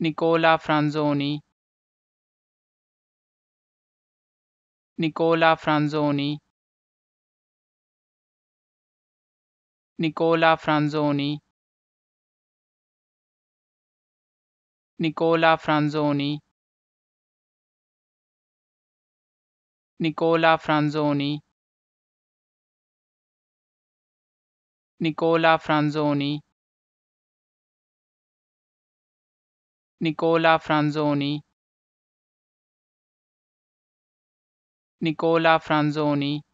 Nicola Franzoni Nicola Franzoni Nicola Franzoni Nicola Franzoni Nicola Franzoni Nicola Franzoni nicola franzoni nicola franzoni